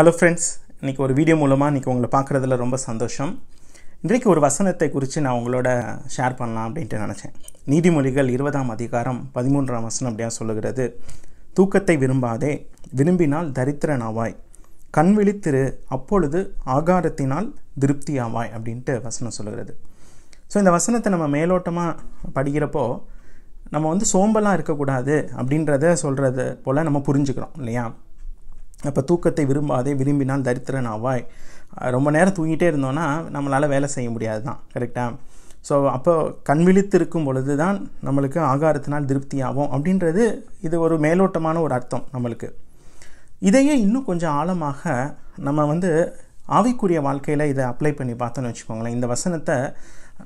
hello friends இன்றைக்கி ஒரு video மூலமாக இன்றைக்கி உங்களை பார்க்குறதுல ரொம்ப சந்தோஷம் இன்றைக்கு ஒரு வசனத்தை குறித்து நான் உங்களோட ஷேர் பண்ணலாம் அப்படின்ட்டு நினச்சேன் நீதிமொழிகள் இருபதாம் அதிகாரம் பதிமூன்றாம் வசனம் அப்படியா சொல்லுகிறது தூக்கத்தை விரும்பாதே விரும்பினால் தரித்திரனாவாய் கண் விழித்திரு அப்பொழுது ஆகாரத்தினால் திருப்தியாவாய் அப்படின்ட்டு வசனம் சொல்லுகிறது ஸோ இந்த வசனத்தை நம்ம மேலோட்டமாக படிக்கிறப்போ நம்ம வந்து சோம்பலாக இருக்கக்கூடாது அப்படின்றத சொல்கிறது போல் நம்ம புரிஞ்சுக்கிறோம் இல்லையா அப்போ தூக்கத்தை விரும்பாதே விரும்பினால் தரித்திரன் ஆவாய் ரொம்ப நேரம் தூங்கிட்டே இருந்தோன்னா நம்மளால் வேலை செய்ய முடியாது தான் கரெக்டாக ஸோ அப்போ கண் விழித்து இருக்கும் பொழுது தான் நம்மளுக்கு ஆகாரத்தினால் திருப்தி ஆகும் அப்படின்றது இது ஒரு மேலோட்டமான ஒரு அர்த்தம் நம்மளுக்கு இதையே இன்னும் கொஞ்சம் ஆழமாக நம்ம வந்து ஆவிக்குரிய வாழ்க்கையில் இதை அப்ளை பண்ணி பார்த்தோன்னு வச்சுக்கோங்களேன் இந்த வசனத்தை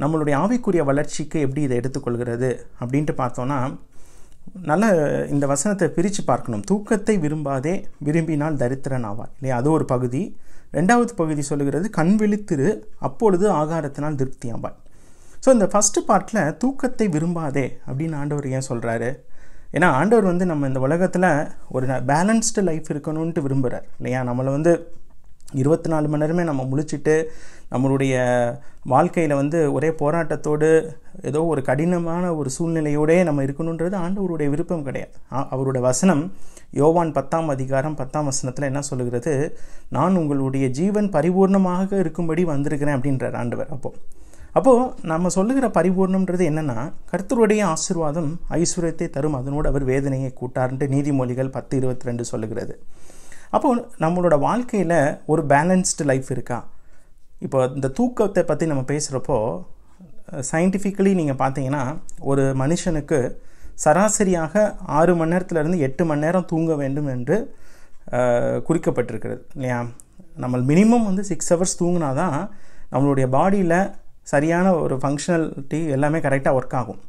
நம்மளுடைய ஆவிக்குரிய வளர்ச்சிக்கு எப்படி இதை எடுத்துக்கொள்கிறது அப்படின்ட்டு பார்த்தோன்னா நல்ல இந்த வசனத்தை பிரித்து பார்க்கணும் தூக்கத்தை விரும்பாதே விரும்பினால் தரித்திரன் ஆவார் இல்லையா அது ஒரு பகுதி ரெண்டாவது பகுதி சொல்லுகிறது கண் விழித்திரு அப்பொழுது ஆகாரத்தினால் திருப்தி ஆவார் ஸோ இந்த ஃபஸ்ட்டு பார்ட்டில் தூக்கத்தை விரும்பாதே அப்படின்னு ஆண்டவர் ஏன் சொல்கிறாரு ஏன்னா ஆண்டவர் வந்து நம்ம இந்த உலகத்தில் ஒரு பேலன்ஸ்டு லைஃப் இருக்கணும்ன்ட்டு விரும்புகிறார் இல்லையா நம்மளை வந்து இருபத்தி நாலு மணி நேரமே நம்ம முழிச்சிட்டு நம்மளுடைய வாழ்க்கையில் வந்து ஒரே போராட்டத்தோடு ஏதோ ஒரு கடினமான ஒரு சூழ்நிலையோடே நம்ம இருக்கணுன்றது ஆண்டவருடைய விருப்பம் கிடையாது அவருடைய வசனம் யோவான் பத்தாம் அதிகாரம் பத்தாம் வசனத்தில் என்ன சொல்லுகிறது நான் உங்களுடைய ஜீவன் பரிபூர்ணமாக இருக்கும்படி வந்திருக்கிறேன் அப்படின்றார் ஆண்டவர் அப்போது அப்போது நம்ம சொல்லுகிற பரிபூர்ணம்ன்றது என்னென்னா கர்த்தருடைய ஆசிர்வாதம் ஐஸ்வர்யத்தை தரும் அதனோடு அவர் வேதனையை கூட்டார்ன்ட்டு நீதிமொழிகள் பத்து இருபத்தி ரெண்டு சொல்லுகிறது அப்போது நம்மளோட வாழ்க்கையில் ஒரு பேலன்ஸ்டு லைஃப் இருக்கா இப்போ இந்த தூக்கத்தை பற்றி நம்ம பேசுகிறப்போ சயின்டிஃபிக்கலி நீங்கள் பார்த்தீங்கன்னா ஒரு மனுஷனுக்கு சராசரியாக ஆறு மணி நேரத்துலேருந்து எட்டு மணி நேரம் தூங்க வேண்டும் என்று குறிக்கப்பட்டிருக்கிறது இல்லையா நம்ம மினிமம் வந்து சிக்ஸ் ஹவர்ஸ் தூங்கினா தான் நம்மளுடைய பாடியில் சரியான ஒரு ஃபங்க்ஷனாலிட்டி எல்லாமே கரெக்டாக ஒர்க் ஆகும்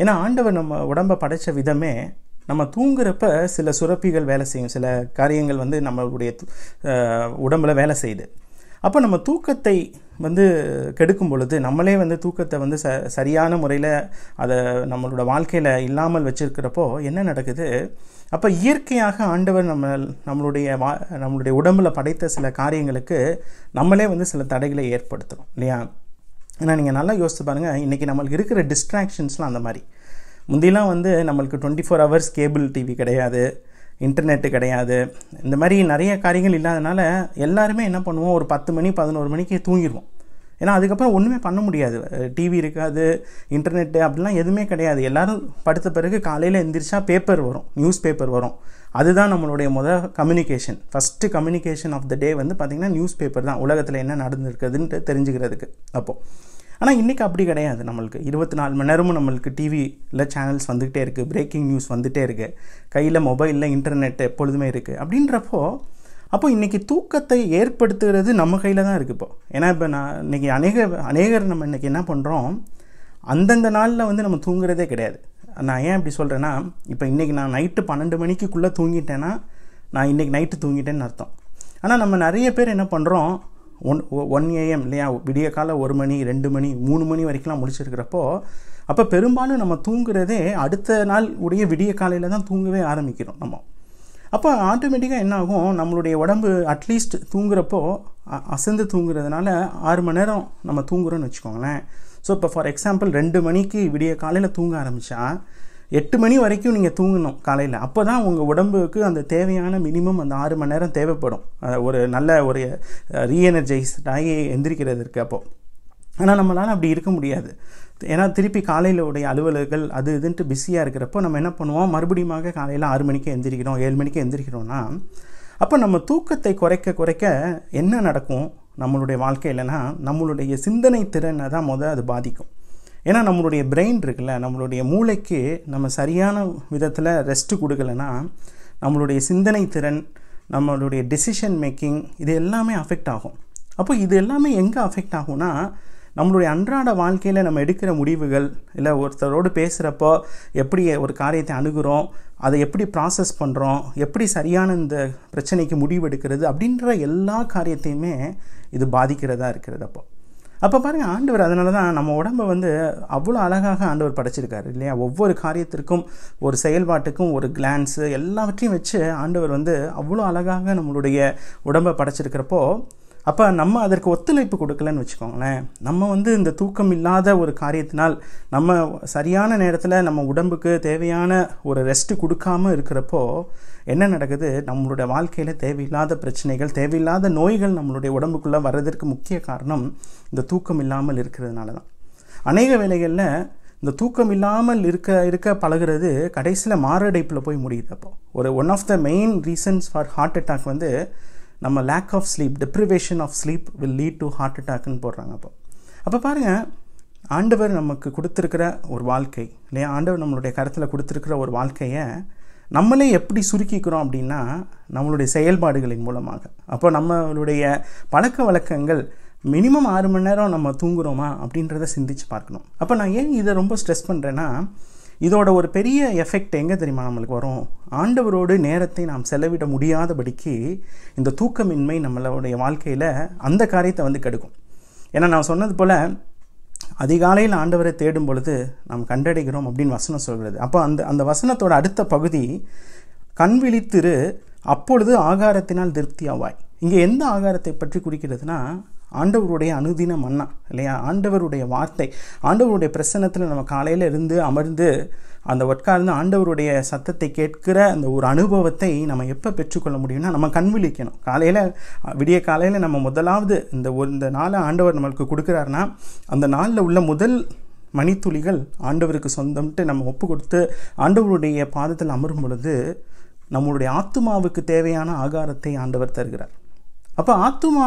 ஏன்னா ஆண்டவர் நம்ம உடம்பை படைத்த விதமே நம்ம தூங்குறப்ப சில சுரப்பிகள் வேலை செய்யும் சில காரியங்கள் வந்து நம்மளுடைய உடம்பில் வேலை செய்யுது அப்போ நம்ம தூக்கத்தை வந்து கெடுக்கும் பொழுது நம்மளே வந்து தூக்கத்தை வந்து ச சரியான முறையில் அதை நம்மளோட வாழ்க்கையில் இல்லாமல் வச்சுருக்கிறப்போ என்ன நடக்குது அப்போ இயற்கையாக ஆண்டவர் நம்ம நம்மளுடைய வா நம்மளுடைய உடம்பில் படைத்த சில காரியங்களுக்கு நம்மளே வந்து சில தடைகளை ஏற்படுத்துகிறோம் இல்லையா ஏன்னா நீங்கள் நல்லா யோசித்து பாருங்கள் இன்றைக்கி நம்மளுக்கு இருக்கிற டிஸ்ட்ராக்ஷன்ஸ்லாம் அந்த மாதிரி முந்திலாம் வந்து நம்மளுக்கு twenty four hours cable TV கிடையாது இன்டர்நெட்டு கிடையாது இந்த மாதிரி நிறைய காரியங்கள் இல்லாதனால எல்லாருமே என்ன பண்ணுவோம் ஒரு பத்து மணி பதினோரு மணிக்கு தூங்கிடுவோம் ஏன்னா அதுக்கப்புறம் ஒன்றுமே பண்ண முடியாது டிவி இருக்காது இன்டர்நெட்டு அப்படிலாம் எதுவுமே கிடையாது எல்லோரும் படுத்த பிறகு காலையில் எந்திரிச்சா பேப்பர் வரும் நியூஸ் பேப்பர் வரும் அதுதான் நம்மளுடைய முதல் communication first communication of the day வந்து பார்த்திங்கன்னா நியூஸ் பேப்பர் தான் உலகத்தில் என்ன நடந்திருக்குதுன்ட்டு தெரிஞ்சுக்கிறதுக்கு அப்போது ஆனால் இன்றைக்கி அப்படி கிடையாது நம்மளுக்கு இருபத்தி நாலு மணி நேரமும் நம்மளுக்கு டிவியில் சேனல்ஸ் வந்துக்கிட்டே இருக்குது பிரேக்கிங் நியூஸ் வந்துகிட்டே இருக்குது கையில் மொபைலில் இன்டர்நெட் எப்பொழுதுமே இருக்குது அப்படின்றப்போ அப்போ இன்றைக்கி தூக்கத்தை ஏற்படுத்துகிறது நம்ம கையில் தான் இருக்குது இப்போது ஏன்னா இப்போ நான் இன்றைக்கி அநேக அநேகர் நம்ம இன்றைக்கி என்ன பண்ணுறோம் அந்தந்த நாளில் வந்து நம்ம தூங்குறதே கிடையாது நான் ஏன் இப்படி சொல்கிறேன்னா இப்போ இன்றைக்கி நான் நைட்டு பன்னெண்டு மணிக்குள்ளே தூங்கிட்டேன்னா நான் இன்றைக்கி நைட்டு தூங்கிட்டேன்னு அர்த்தம் ஆனால் நம்ம நிறைய பேர் என்ன பண்ணுறோம் ஒன் ஒன் ஏஎம் இல்லையா விடிய கால ஒரு மணி ரெண்டு மணி மூணு மணி வரைக்கும்லாம் முடிச்சிருக்கிறப்போ அப்போ பெரும்பாலும் நம்ம தூங்குறதே அடுத்த நாள் உடைய விடிய காலையில் தான் தூங்கவே ஆரம்பிக்கிறோம் நம்ம அப்போ ஆட்டோமேட்டிக்காக என்ன ஆகும் நம்மளுடைய உடம்பு அட்லீஸ்ட் தூங்குறப்போ அசந்து தூங்குறதுனால ஆறு மணி நேரம் நம்ம தூங்குறோன்னு வச்சுக்கோங்களேன் ஸோ இப்போ ஃபார் எக்ஸாம்பிள் ரெண்டு மணிக்கு விடிய காலையில் தூங்க ஆரம்பித்தா எட்டு மணி வரைக்கும் நீங்கள் தூங்கணும் காலையில் அப்போ தான் உங்கள் உடம்புக்கு அந்த தேவையான மினிமம் அந்த ஆறு மணி நேரம் தேவைப்படும் ஒரு நல்ல ஒரு ரீஎனர்ஜைஸ்டாகி எந்திரிக்கிறதுக்கு அப்போது ஆனால் நம்மளால் அப்படி இருக்க முடியாது ஏன்னா திருப்பி காலையில் உடைய அலுவலர்கள் அது இதுன்ட்டு பிஸியாக இருக்கிறப்போ நம்ம என்ன பண்ணுவோம் மறுபடியும் காலையில் ஆறு மணிக்கு எந்திரிக்கிறோம் ஏழு மணிக்கு எந்திரிக்கிறோன்னா அப்போ நம்ம தூக்கத்தை குறைக்க குறைக்க என்ன நடக்கும் நம்மளுடைய வாழ்க்கையிலனா நம்மளுடைய சிந்தனை திறனை தான் முதல் அது பாதிக்கும் ஏன்னா நம்மளுடைய பிரெயின் இருக்குல்ல நம்மளுடைய மூளைக்கு நம்ம சரியான விதத்தில் ரெஸ்ட்டு கொடுக்கலன்னா நம்மளுடைய சிந்தனை திறன் நம்மளுடைய டெசிஷன் மேக்கிங் இது எல்லாமே அஃபெக்ட் ஆகும் அப்போ இது எல்லாமே எங்கே அஃபெக்ட் ஆகும்னா நம்மளுடைய அன்றாட வாழ்க்கையில் நம்ம எடுக்கிற முடிவுகள் இல்லை ஒருத்தரோடு பேசுகிறப்போ எப்படி ஒரு காரியத்தை அணுகிறோம் அதை எப்படி ப்ராசஸ் பண்ணுறோம் எப்படி சரியான இந்த பிரச்சனைக்கு எடுக்கிறது அப்படின்ற எல்லா காரியத்தையுமே இது பாதிக்கிறதா இருக்கிறது அப்போ அப்போ பாருங்கள் ஆண்டவர் அதனால தான் நம்ம உடம்பை வந்து அவ்வளோ அழகாக ஆண்டவர் படைச்சிருக்காரு இல்லையா ஒவ்வொரு காரியத்திற்கும் ஒரு செயல்பாட்டுக்கும் ஒரு கிளான்ஸு எல்லாவற்றையும் வச்சு ஆண்டவர் வந்து அவ்வளோ அழகாக நம்மளுடைய உடம்பை படைச்சிருக்கிறப்போ அப்போ நம்ம அதற்கு ஒத்துழைப்பு கொடுக்கலன்னு வச்சுக்கோங்களேன் நம்ம வந்து இந்த தூக்கம் இல்லாத ஒரு காரியத்தினால் நம்ம சரியான நேரத்தில் நம்ம உடம்புக்கு தேவையான ஒரு ரெஸ்ட்டு கொடுக்காமல் இருக்கிறப்போ என்ன நடக்குது நம்மளுடைய வாழ்க்கையில் தேவையில்லாத பிரச்சனைகள் தேவையில்லாத நோய்கள் நம்மளுடைய உடம்புக்குள்ளே வர்றதற்கு முக்கிய காரணம் இந்த தூக்கம் இல்லாமல் இருக்கிறதுனால தான் அநேக வேலைகளில் இந்த தூக்கம் இல்லாமல் இருக்க இருக்க பழகிறது கடைசியில் மாரடைப்பில் போய் முடியுது அப்போ ஒரு one of the main reasons for heart attack வந்து நம்ம lack of sleep deprivation of sleep will lead to heart அட்டாக்னு போடுறாங்க அப்போ அப்போ பாருங்கள் ஆண்டவர் நமக்கு கொடுத்துருக்கிற ஒரு வாழ்க்கை இல்லையா ஆண்டவர் நம்மளுடைய கருத்தில் கொடுத்துருக்கிற ஒரு வாழ்க்கையை நம்மளே எப்படி சுருக்கிக்கிறோம் அப்படின்னா நம்மளுடைய செயல்பாடுகளின் மூலமாக அப்போ நம்மளுடைய பழக்க வழக்கங்கள் மினிமம் ஆறு மணி நேரம் நம்ம தூங்குகிறோமா அப்படின்றத சிந்திச்சு பார்க்கணும் அப்போ நான் ஏன் இதை ரொம்ப ஸ்ட்ரெஸ் பண்ணுறேன்னா இதோட ஒரு பெரிய எஃபெக்ட் எங்கே தெரியுமா நம்மளுக்கு வரும் ஆண்டவரோடு நேரத்தை நாம் செலவிட முடியாதபடிக்கு இந்த தூக்கமின்மை நம்மளுடைய வாழ்க்கையில் அந்த காரியத்தை வந்து கெடுக்கும் ஏன்னா நான் சொன்னது போல் அதிகாலையில் ஆண்டவரை தேடும் பொழுது நாம் கண்டடைகிறோம் அப்படின்னு வசனம் சொல்கிறது அப்போ அந்த அந்த வசனத்தோட அடுத்த பகுதி கண் விழித்திரு அப்பொழுது ஆகாரத்தினால் திருப்தியாவாய் இங்கே எந்த ஆகாரத்தை பற்றி குறிக்கிறதுனா ஆண்டவருடைய அனுதின மன்னா இல்லையா ஆண்டவருடைய வார்த்தை ஆண்டவருடைய பிரசனத்தில் நம்ம காலையில் இருந்து அமர்ந்து அந்த உட்கார்ந்து ஆண்டவருடைய சத்தத்தை கேட்கிற அந்த ஒரு அனுபவத்தை நம்ம எப்போ பெற்றுக்கொள்ள முடியும்னா நம்ம கண் விழிக்கணும் காலையில் விடிய காலையில் நம்ம முதலாவது இந்த ஒரு இந்த நாளை ஆண்டவர் நம்மளுக்கு கொடுக்குறாருனா அந்த நாளில் உள்ள முதல் மணித்துளிகள் ஆண்டவருக்கு சொந்தம்ட்டு நம்ம ஒப்பு கொடுத்து ஆண்டவருடைய பாதத்தில் அமரும் பொழுது நம்மளுடைய ஆத்மாவுக்கு தேவையான ஆகாரத்தை ஆண்டவர் தருகிறார் அப்போ ஆத்மா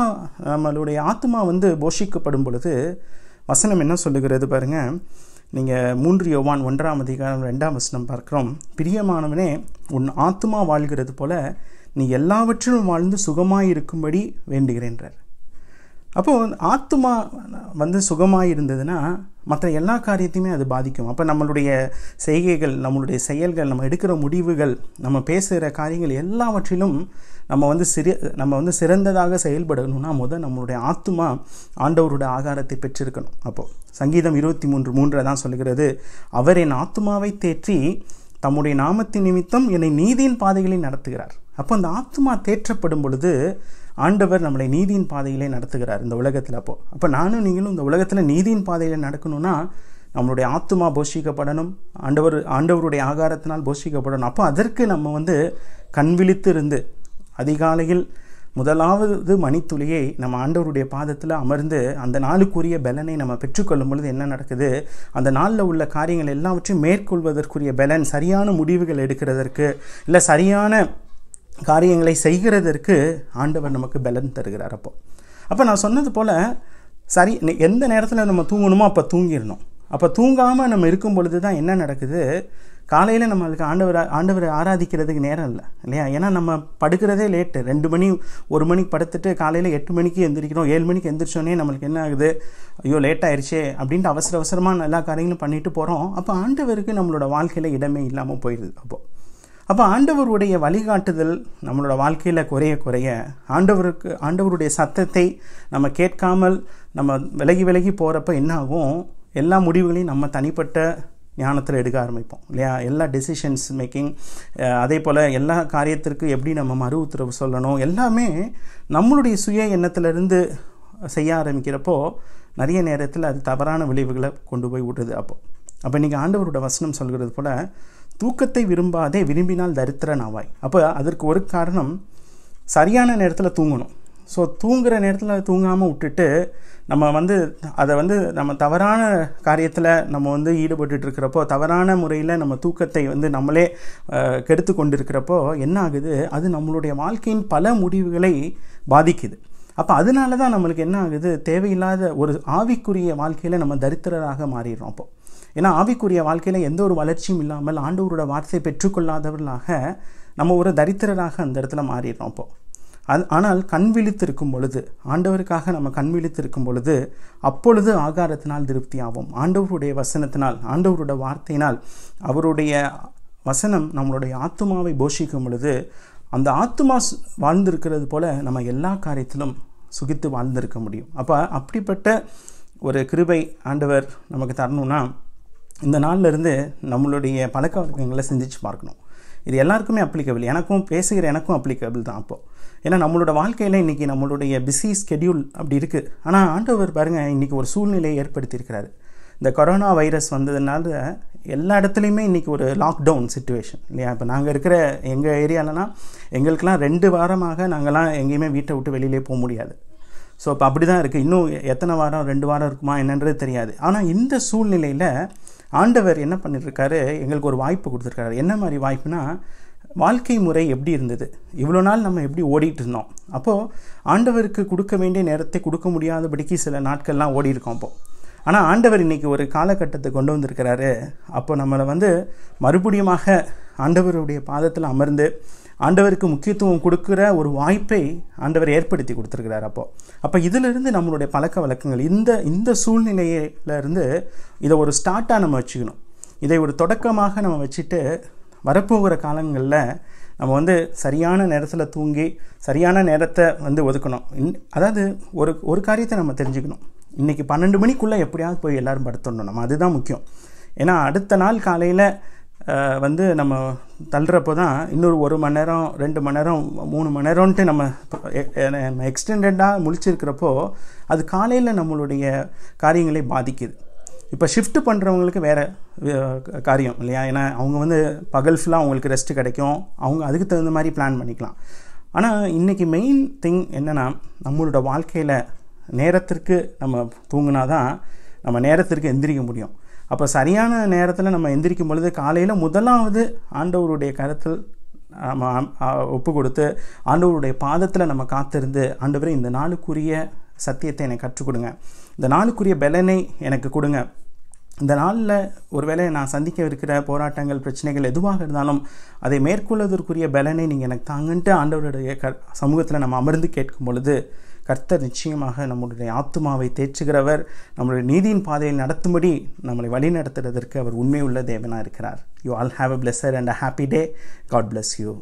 நம்மளுடைய ஆத்மா வந்து போஷிக்கப்படும் பொழுது வசனம் என்ன சொல்லுகிறது பாருங்கள் நீங்கள் மூன்று யோவான் ஒன்றாம் அதிகாரம் ரெண்டாம் வசனம் பார்க்குறோம் பிரியமானவனே உன் ஆத்மா வாழ்கிறது போல நீ எல்லாவற்றிலும் வாழ்ந்து சுகமாக இருக்கும்படி வேண்டுகிறேன்றார் அப்போது ஆத்மா வந்து சுகமாக இருந்ததுன்னா மற்ற எல்லா காரியத்தையுமே அது பாதிக்கும் அப்போ நம்மளுடைய செய்கைகள் நம்மளுடைய செயல்கள் நம்ம எடுக்கிற முடிவுகள் நம்ம பேசுகிற காரியங்கள் எல்லாவற்றிலும் நம்ம வந்து சிறிய நம்ம வந்து சிறந்ததாக செயல்படணும்னா முதல் நம்மளுடைய ஆத்மா ஆண்டவருடைய ஆகாரத்தை பெற்றிருக்கணும் அப்போது சங்கீதம் இருபத்தி மூன்று மூன்றை தான் சொல்கிறது அவர் என் ஆத்மாவை தேற்றி தம்முடைய நாமத்தின் நிமித்தம் என்னை நீதியின் பாதைகளை நடத்துகிறார் அப்போ அந்த ஆத்மா தேற்றப்படும் பொழுது ஆண்டவர் நம்மளை நீதியின் பாதையிலே நடத்துகிறார் இந்த உலகத்தில் அப்போது அப்போ நானும் நீங்களும் இந்த உலகத்தில் நீதியின் பாதையில் நடக்கணும்னா நம்மளுடைய ஆத்மா போஷிக்கப்படணும் ஆண்டவர் ஆண்டவருடைய ஆகாரத்தினால் போஷிக்கப்படணும் அப்போ அதற்கு நம்ம வந்து கண்விழித்து இருந்து அதிகாலையில் முதலாவது மணித்துளியை நம்ம ஆண்டவருடைய பாதத்தில் அமர்ந்து அந்த நாளுக்குரிய பலனை நம்ம பெற்றுக்கொள்ளும் பொழுது என்ன நடக்குது அந்த நாளில் உள்ள காரியங்கள் எல்லாவற்றையும் மேற்கொள்வதற்குரிய பலன் சரியான முடிவுகள் எடுக்கிறதற்கு இல்லை சரியான காரியங்களை செய்கிறதற்கு ஆண்டவர் நமக்கு பலன் தருகிறார் அப்போ அப்போ நான் சொன்னது போல் சரி எந்த நேரத்தில் நம்ம தூங்கணுமோ அப்போ தூங்கிடணும் அப்போ தூங்காமல் நம்ம இருக்கும் பொழுது தான் என்ன நடக்குது காலையில் நம்மளுக்கு ஆண்டவர் ஆண்டவரை ஆராதிக்கிறதுக்கு நேரம் இல்லை இல்லையா ஏன்னா நம்ம படுக்கிறதே லேட்டு ரெண்டு மணி ஒரு மணிக்கு படுத்துட்டு காலையில் எட்டு மணிக்கு எந்திரிக்கிறோம் ஏழு மணிக்கு எந்திரிச்சோன்னே நம்மளுக்கு என்ன ஆகுது ஐயோ லேட் ஆயிடுச்சே அப்படின்ட்டு அவசர அவசரமாக எல்லா காரியங்களும் பண்ணிட்டு போகிறோம் அப்போ ஆண்டவருக்கு நம்மளோட வாழ்க்கையில் இடமே இல்லாமல் போயிடுது அப்போது அப்போ ஆண்டவருடைய வழிகாட்டுதல் நம்மளோட வாழ்க்கையில் குறைய குறைய ஆண்டவருக்கு ஆண்டவருடைய சத்தத்தை நம்ம கேட்காமல் நம்ம விலகி விலகி போகிறப்ப என்ன ஆகும் எல்லா முடிவுகளையும் நம்ம தனிப்பட்ட ஞானத்தில் எடுக்க ஆரம்பிப்போம் இல்லையா எல்லா டெசிஷன்ஸ் மேக்கிங் அதே போல் எல்லா காரியத்திற்கும் எப்படி நம்ம மறு உத்தரவு சொல்லணும் எல்லாமே நம்மளுடைய சுய எண்ணத்துலேருந்து செய்ய ஆரம்பிக்கிறப்போ நிறைய நேரத்தில் அது தவறான விளைவுகளை கொண்டு போய் விடுறது அப்போது அப்போ இன்றைக்கி ஆண்டவரோட வசனம் சொல்கிறது போல் தூக்கத்தை விரும்பாதே விரும்பினால் தரித்திரன் ஆவாய் அப்போ அதற்கு ஒரு காரணம் சரியான நேரத்தில் தூங்கணும் ஸோ தூங்குகிற நேரத்தில் தூங்காமல் விட்டுட்டு நம்ம வந்து அதை வந்து நம்ம தவறான காரியத்தில் நம்ம வந்து ஈடுபட்டுருக்கிறப்போ தவறான முறையில் நம்ம தூக்கத்தை வந்து நம்மளே கெடுத்து கொண்டிருக்கிறப்போ என்ன ஆகுது அது நம்மளுடைய வாழ்க்கையின் பல முடிவுகளை பாதிக்குது அப்போ அதனால தான் நம்மளுக்கு என்ன ஆகுது தேவையில்லாத ஒரு ஆவிக்குரிய வாழ்க்கையில் நம்ம தரித்திரராக மாறிடுறோம் அப்போது ஏன்னா ஆவிக்குரிய வாழ்க்கையில் எந்த ஒரு வளர்ச்சியும் இல்லாமல் ஆண்டவரோட வார்த்தையை பெற்றுக்கொள்ளாதவர்களாக நம்ம ஒரு தரித்திரராக அந்த இடத்துல மாறிடுறோம் இப்போது அது ஆனால் கண் விழித்திருக்கும் பொழுது ஆண்டவருக்காக நம்ம கண் விழித்திருக்கும் பொழுது அப்பொழுது ஆகாரத்தினால் திருப்தி ஆகும் ஆண்டவருடைய வசனத்தினால் ஆண்டவருடைய வார்த்தையினால் அவருடைய வசனம் நம்மளுடைய ஆத்மாவை போஷிக்கும் பொழுது அந்த ஆத்மா வாழ்ந்திருக்கிறது போல் நம்ம எல்லா காரியத்திலும் சுகித்து வாழ்ந்திருக்க முடியும் அப்போ அப்படிப்பட்ட ஒரு கிருபை ஆண்டவர் நமக்கு தரணும்னா இந்த நாள்லேருந்து நம்மளுடைய பழக்க வழக்கங்களை சிந்திச்சு பார்க்கணும் இது எல்லாருக்குமே அப்ளிகபிள் எனக்கும் பேசுகிற எனக்கும் அப்ளிகபிள் தான் அப்போது ஏன்னா நம்மளோட வாழ்க்கையில் இன்றைக்கி நம்மளுடைய பிஸி ஸ்கெடியூல் அப்படி இருக்குது ஆனால் ஆண்டவர் பாருங்கள் இன்றைக்கி ஒரு சூழ்நிலையை ஏற்படுத்தியிருக்கிறாரு இந்த கொரோனா வைரஸ் வந்ததுனால எல்லா இடத்துலையுமே இன்றைக்கி ஒரு லாக்டவுன் சுச்சுவேஷன் இல்லையா இப்போ நாங்கள் இருக்கிற எங்கள் ஏரியாலலாம் எங்களுக்கெல்லாம் ரெண்டு வாரமாக நாங்கள்லாம் எங்கேயுமே வீட்டை விட்டு வெளியிலே போக முடியாது ஸோ இப்போ அப்படி தான் இருக்குது இன்னும் எத்தனை வாரம் ரெண்டு வாரம் இருக்குமா என்னன்றது தெரியாது ஆனால் இந்த சூழ்நிலையில் ஆண்டவர் என்ன பண்ணிட்டுருக்காரு எங்களுக்கு ஒரு வாய்ப்பு கொடுத்துருக்காரு என்ன மாதிரி வாய்ப்புனா வாழ்க்கை முறை எப்படி இருந்தது இவ்வளோ நாள் நம்ம எப்படி ஓடிட்டு இருந்தோம் அப்போது ஆண்டவருக்கு கொடுக்க வேண்டிய நேரத்தை கொடுக்க முடியாதபடிக்கு சில நாட்கள்லாம் ஓடி இருக்கோம் அப்போது ஆனால் ஆண்டவர் இன்றைக்கி ஒரு காலகட்டத்தை கொண்டு வந்திருக்கிறாரு அப்போ நம்மளை வந்து மறுபடியுமாக ஆண்டவருடைய பாதத்தில் அமர்ந்து ஆண்டவருக்கு முக்கியத்துவம் கொடுக்குற ஒரு வாய்ப்பை ஆண்டவர் ஏற்படுத்தி கொடுத்துருக்கிறார் அப்போது அப்போ இதிலிருந்து நம்மளுடைய பழக்க வழக்கங்கள் இந்த இந்த சூழ்நிலையிலேருந்து இதை ஒரு ஸ்டார்ட்டாக நம்ம வச்சுக்கணும் இதை ஒரு தொடக்கமாக நம்ம வச்சுட்டு வரப்போகிற காலங்களில் நம்ம வந்து சரியான நேரத்தில் தூங்கி சரியான நேரத்தை வந்து ஒதுக்கணும் இன் அதாவது ஒரு ஒரு காரியத்தை நம்ம தெரிஞ்சுக்கணும் இன்றைக்கி பன்னெண்டு மணிக்குள்ளே எப்படியாவது போய் எல்லோரும் படுத்தணும் நம்ம அதுதான் முக்கியம் ஏன்னா அடுத்த நாள் காலையில் வந்து நம்ம தள்ளுறப்போ தான் இன்னொரு ஒரு மணி நேரம் ரெண்டு மணி நேரம் மூணு மணி நேரம்ன்ட்டு நம்ம எக்ஸ்டெண்டடாக முழிச்சிருக்கிறப்போ அது காலையில் நம்மளுடைய காரியங்களை பாதிக்குது இப்போ ஷிஃப்ட் பண்ணுறவங்களுக்கு வேறு காரியம் இல்லையா ஏன்னா அவங்க வந்து பகல் ஃபுல்லாக அவங்களுக்கு ரெஸ்ட்டு கிடைக்கும் அவங்க அதுக்கு தகுந்த மாதிரி பிளான் பண்ணிக்கலாம் ஆனால் இன்றைக்கி மெயின் திங் என்னென்னா நம்மளோட வாழ்க்கையில் நேரத்திற்கு நம்ம தூங்கினா தான் நம்ம நேரத்திற்கு எந்திரிக்க முடியும் அப்போ சரியான நேரத்தில் நம்ம எந்திரிக்கும் பொழுது காலையில் முதலாவது ஆண்டவருடைய கருத்தில் நம்ம ஒப்பு கொடுத்து ஆண்டவருடைய பாதத்தில் நம்ம காத்திருந்து ஆண்டவரே இந்த நாளுக்குரிய சத்தியத்தை எனக்கு கற்றுக் கொடுங்க இந்த நாளுக்குரிய பலனை எனக்கு கொடுங்க இந்த நாளில் ஒருவேளை நான் சந்திக்க இருக்கிற போராட்டங்கள் பிரச்சனைகள் எதுவாக இருந்தாலும் அதை மேற்கொள்வதற்குரிய பலனை நீங்கள் எனக்கு தாங்கன்ட்டு ஆண்டவருடைய க சமூகத்தில் நம்ம அமர்ந்து கேட்கும் பொழுது கர்த்தர் நிச்சயமாக நம்முடைய ஆத்மாவை தேற்றுகிறவர் நம்மளுடைய நீதியின் பாதையில் நடத்தும்படி நம்மளை வழி நடத்துறதற்கு அவர் உண்மையுள்ள தேவனாக இருக்கிறார் you all have a pleasure and a happy day God bless you